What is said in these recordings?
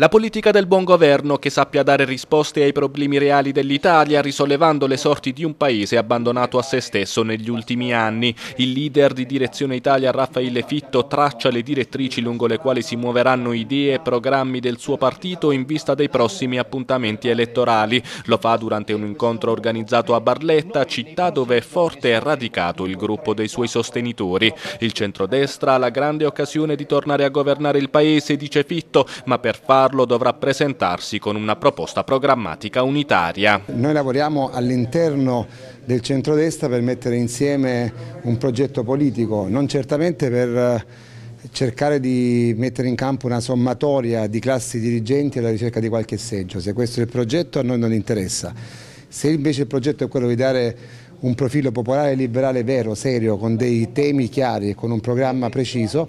La politica del buon governo che sappia dare risposte ai problemi reali dell'Italia risollevando le sorti di un paese abbandonato a se stesso negli ultimi anni. Il leader di Direzione Italia Raffaele Fitto traccia le direttrici lungo le quali si muoveranno idee e programmi del suo partito in vista dei prossimi appuntamenti elettorali. Lo fa durante un incontro organizzato a Barletta, città dove è forte e radicato il gruppo dei suoi sostenitori. Il centrodestra ha la grande occasione di tornare a governare il paese, dice Fitto, ma per farlo farlo dovrà presentarsi con una proposta programmatica unitaria. Noi lavoriamo all'interno del centrodestra per mettere insieme un progetto politico, non certamente per eh, cercare di mettere in campo una sommatoria di classi dirigenti alla ricerca di qualche seggio. Se questo è il progetto a noi non interessa. Se invece il progetto è quello di dare un profilo popolare liberale vero, serio, con dei temi chiari e con un programma preciso,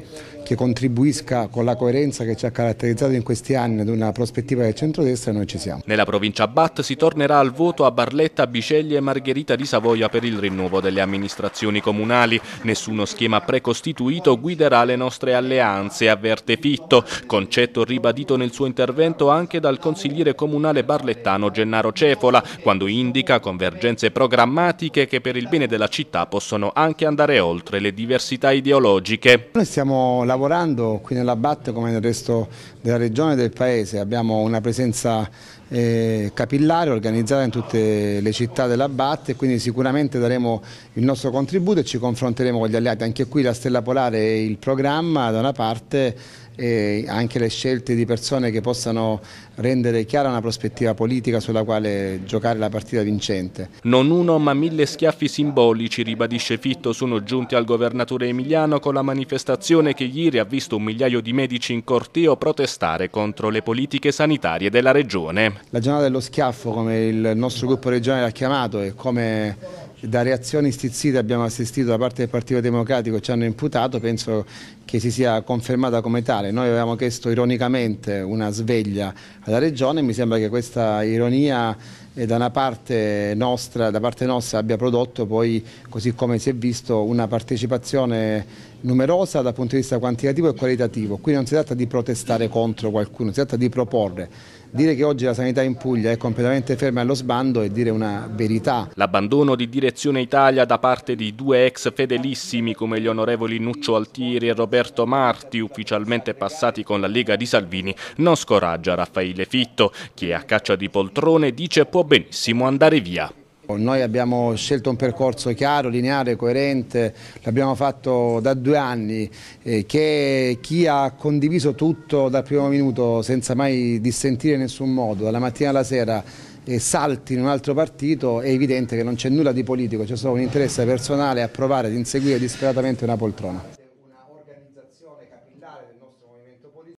che contribuisca con la coerenza che ci ha caratterizzato in questi anni ad una prospettiva del centrodestra e noi ci siamo. Nella provincia BAT si tornerà al voto a Barletta, Biceglie e Margherita di Savoia per il rinnovo delle amministrazioni comunali. Nessuno schema precostituito guiderà le nostre alleanze, avverte Fitto, concetto ribadito nel suo intervento anche dal consigliere comunale barlettano Gennaro Cefola, quando indica convergenze programmatiche che per il bene della città possono anche andare oltre le diversità ideologiche. Noi stiamo lavorando lavorando qui nella BAT come nel resto della regione e del paese, abbiamo una presenza eh, capillare organizzata in tutte le città della BAT e quindi sicuramente daremo il nostro contributo e ci confronteremo con gli alleati. Anche qui la Stella Polare è il programma da una parte e anche le scelte di persone che possano rendere chiara una prospettiva politica sulla quale giocare la partita vincente. Non uno ma mille schiaffi simbolici, ribadisce Fitto, sono giunti al governatore emiliano con la manifestazione che ieri ha visto un migliaio di medici in corteo protestare contro le politiche sanitarie della regione. La giornata dello schiaffo, come il nostro gruppo regionale l'ha chiamato e come da reazioni stizzite abbiamo assistito da parte del Partito Democratico ci hanno imputato, penso che si sia confermata come tale. Noi avevamo chiesto ironicamente una sveglia alla Regione, mi sembra che questa ironia da una parte nostra, da parte nostra abbia prodotto poi, così come si è visto, una partecipazione numerosa dal punto di vista quantitativo e qualitativo. Qui non si tratta di protestare contro qualcuno, si tratta di proporre. Dire che oggi la sanità in Puglia è completamente ferma allo sbando è dire una verità. L'abbandono di Direzione Italia da parte di due ex fedelissimi come gli onorevoli Nuccio Altieri e Roberto Marti, ufficialmente passati con la Lega di Salvini, non scoraggia Raffaele Fitto, che a caccia di poltrone dice può può benissimo andare via. Noi abbiamo scelto un percorso chiaro, lineare, coerente, l'abbiamo fatto da due anni, eh, che chi ha condiviso tutto dal primo minuto senza mai dissentire in nessun modo, dalla mattina alla sera, e salti in un altro partito è evidente che non c'è nulla di politico, c'è solo un interesse personale a provare ad inseguire disperatamente una poltrona.